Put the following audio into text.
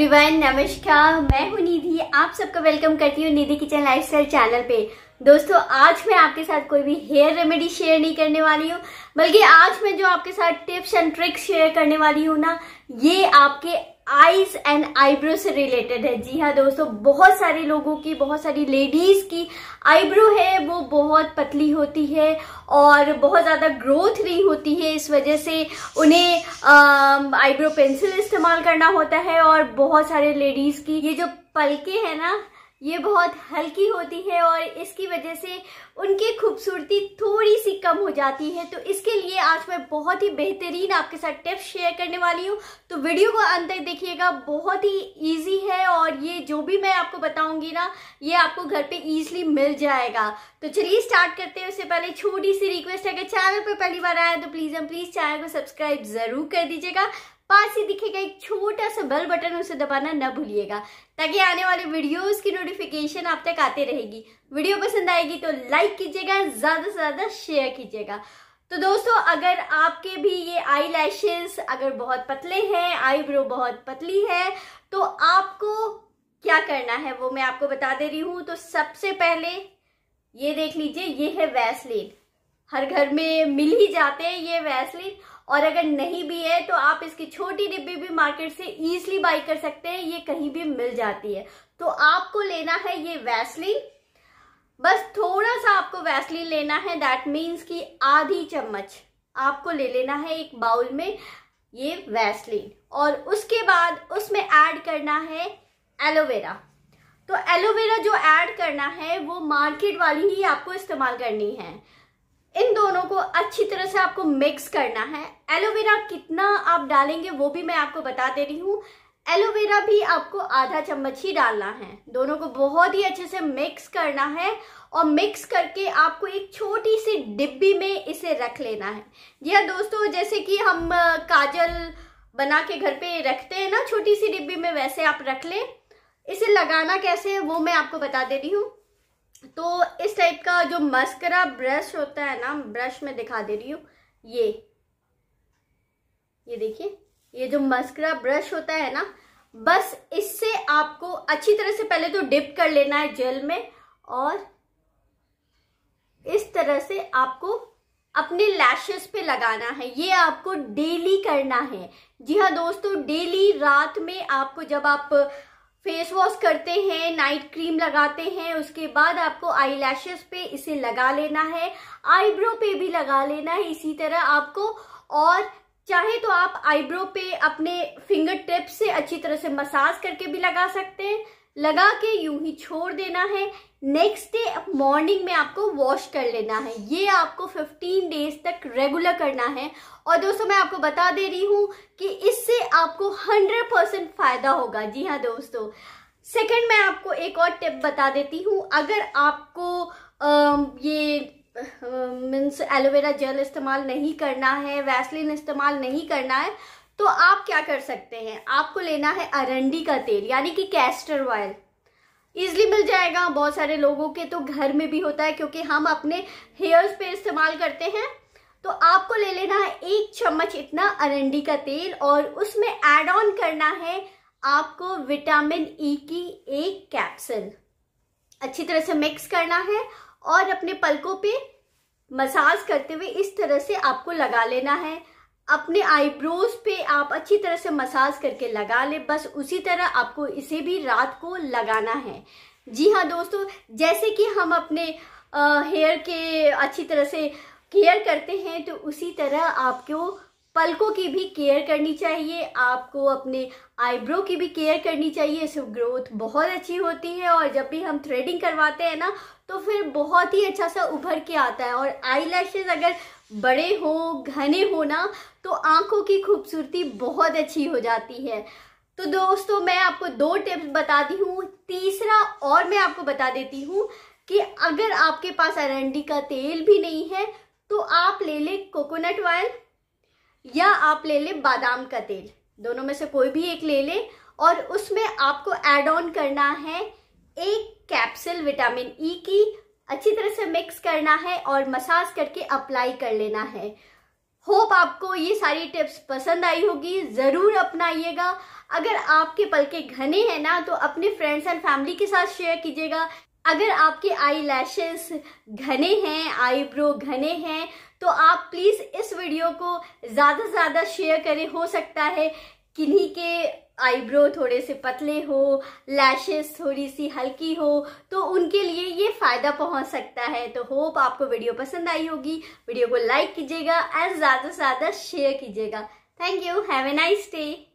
everyone नमस्कार मैं हूं निधि आप सबका वेलकम करती हूँ निधि किचन लाइफस्टाइल चैनल पे दोस्तों आज मैं आपके साथ कोई भी हेयर रेमेडी शेयर नहीं करने वाली हूँ बल्कि आज मैं जो आपके साथ टिप्स एंड ट्रिक्स शेयर करने वाली हूँ ना ये आपके आईज एंड आईब्रो से रिलेटेड है जी हाँ दोस्तों बहुत सारे लोगों की बहुत सारी लेडीज की आईब्रो है वो बहुत पतली होती है और बहुत ज़्यादा ग्रोथ नहीं होती है इस वजह से उन्हें आईब्रो पेंसिल इस्तेमाल करना होता है और बहुत सारे लेडीज की ये जो पलके हैं ना ये बहुत हल्की होती है और इसकी वजह से उनकी खूबसूरती थोड़ी सी कम हो जाती है तो इसके लिए आज मैं बहुत ही बेहतरीन आपके साथ टिप्स शेयर करने वाली हूँ तो वीडियो को अंत तक देखिएगा बहुत ही इजी है और ये जो भी मैं आपको बताऊंगी ना ये आपको घर पे इजीली मिल जाएगा तो चलिए स्टार्ट करते हैं उससे पहले छोटी सी रिक्वेस्ट है अगर चैनल पर पहली बार आया तो प्लीज़ हम प्लीज़ चैनल को सब्सक्राइब ज़रूर कर दीजिएगा पास ही दिखेगा एक छोटा सा बेल बटन उसे दबाना न भूलिएगा ताकि आने वाले वीडियोस की नोटिफिकेशन आप तक आते रहेगी वीडियो पसंद आएगी तो लाइक कीजिएगा ज़्यादा से ज़्यादा शेयर कीजिएगा तो दोस्तों अगर आपके भी ये आई लैशेस अगर बहुत पतले हैं आईब्रो बहुत पतली है तो आपको क्या करना है वो मैं आपको बता दे रही हूं तो सबसे पहले ये देख लीजिए ये है वैसलीन हर घर में मिल ही जाते हैं ये वैसलीन और अगर नहीं भी है तो आप इसकी छोटी डिब्बी भी मार्केट से इजिली बाई कर सकते हैं ये कहीं भी मिल जाती है तो आपको लेना है ये वैसलिन बस थोड़ा सा आपको वैसलिन लेना है दैट मीन्स कि आधी चम्मच आपको ले लेना है एक बाउल में ये वैसलिन और उसके बाद उसमें ऐड करना है एलोवेरा तो एलोवेरा जो ऐड करना है वो मार्केट वाली ही आपको इस्तेमाल करनी है को अच्छी तरह से आपको मिक्स करना है एलोवेरा कितना आप डालेंगे वो भी मैं आपको बता दे रही हूँ एलोवेरा भी आपको आधा चम्मच ही डालना है दोनों को बहुत ही अच्छे से मिक्स करना है और मिक्स करके आपको एक छोटी सी डिब्बी में इसे रख लेना है यह दोस्तों जैसे कि हम काजल बना के घर पे रखते हैं ना छोटी सी डिब्बी में वैसे आप रख लें इसे लगाना कैसे है वो मैं आपको बता दे रही हूँ तो इस टाइप का जो मस्करा ब्रश होता है ना ब्रश में दिखा दे रही हूँ ये ये देखिए ये जो मस्करा ब्रश होता है ना बस इससे आपको अच्छी तरह से पहले तो डिप कर लेना है जेल में और इस तरह से आपको अपने लैशेस पे लगाना है ये आपको डेली करना है जी हाँ दोस्तों डेली रात में आपको जब आप फेस वॉश करते हैं नाइट क्रीम लगाते हैं उसके बाद आपको आई पे इसे लगा लेना है आईब्रो पे भी लगा लेना है इसी तरह आपको और चाहे तो आप आईब्रो पे अपने फिंगर टिप से अच्छी तरह से मसाज करके भी लगा सकते हैं लगा के यूं ही छोड़ देना है नेक्स्ट डे मॉर्निंग में आपको वॉश कर लेना है ये आपको 15 डेज तक रेगुलर करना है और दोस्तों मैं आपको बता दे रही हूँ कि इससे आपको 100 परसेंट फायदा होगा जी हाँ दोस्तों सेकंड मैं आपको एक और टिप बता देती हूँ अगर आपको आ, ये मीन्स एलोवेरा जेल इस्तेमाल नहीं करना है वैसलिन इस्तेमाल नहीं करना है तो आप क्या कर सकते हैं आपको लेना है अरंडी का तेल यानी कि कैस्टर ऑयल इजली मिल जाएगा बहुत सारे लोगों के तो घर में भी होता है क्योंकि हम अपने हेयर्स पे इस्तेमाल करते हैं तो आपको ले लेना है एक चम्मच इतना अरंडी का तेल और उसमें एड ऑन करना है आपको विटामिन ई e की एक कैप्सूल अच्छी तरह से मिक्स करना है और अपने पलकों पे मसाज करते हुए इस तरह से आपको लगा लेना है अपने आईब्रोज पे आप अच्छी तरह से मसाज करके लगा ले बस उसी तरह आपको इसे भी रात को लगाना है जी हाँ दोस्तों जैसे कि हम अपने हेयर के अच्छी तरह से केयर करते हैं तो उसी तरह आपको पलकों की भी केयर करनी चाहिए आपको अपने आईब्रो की भी केयर करनी चाहिए इससे ग्रोथ बहुत अच्छी होती है और जब भी हम थ्रेडिंग करवाते हैं ना तो फिर बहुत ही अच्छा सा उभर के आता है और आई अगर बड़े हो घने हो ना तो आंखों की खूबसूरती बहुत अच्छी हो जाती है तो दोस्तों मैं आपको दो टिप्स बताती हूँ तीसरा और मैं आपको बता देती हूँ कि अगर आपके पास अरंडी का तेल भी नहीं है तो आप ले ले कोकोनट ऑयल या आप ले लें बादाम का तेल दोनों में से कोई भी एक ले लें और उसमें आपको एड ऑन करना है एक कैप्सूल विटामिन ई की अच्छी तरह से मिक्स करना है और मसाज करके अप्लाई कर लेना है होप आपको ये सारी टिप्स पसंद आई होगी ज़रूर अपनाइएगा अगर आपके पलके घने हैं ना तो अपने फ्रेंड्स एंड फैमिली के साथ शेयर कीजिएगा अगर आपके आई लैशेस घने हैं आईब्रो घने हैं तो आप प्लीज़ इस वीडियो को ज़्यादा से ज़्यादा शेयर करें हो सकता है किन्हीं के आईब्रो थोड़े से पतले हो लैशेस थोड़ी सी हल्की हो तो उनके लिए ये फ़ायदा पहुंच सकता है तो होप आपको वीडियो पसंद आई होगी वीडियो को लाइक कीजिएगा एंड ज़्यादा से ज़्यादा शेयर कीजिएगा thank you have a nice day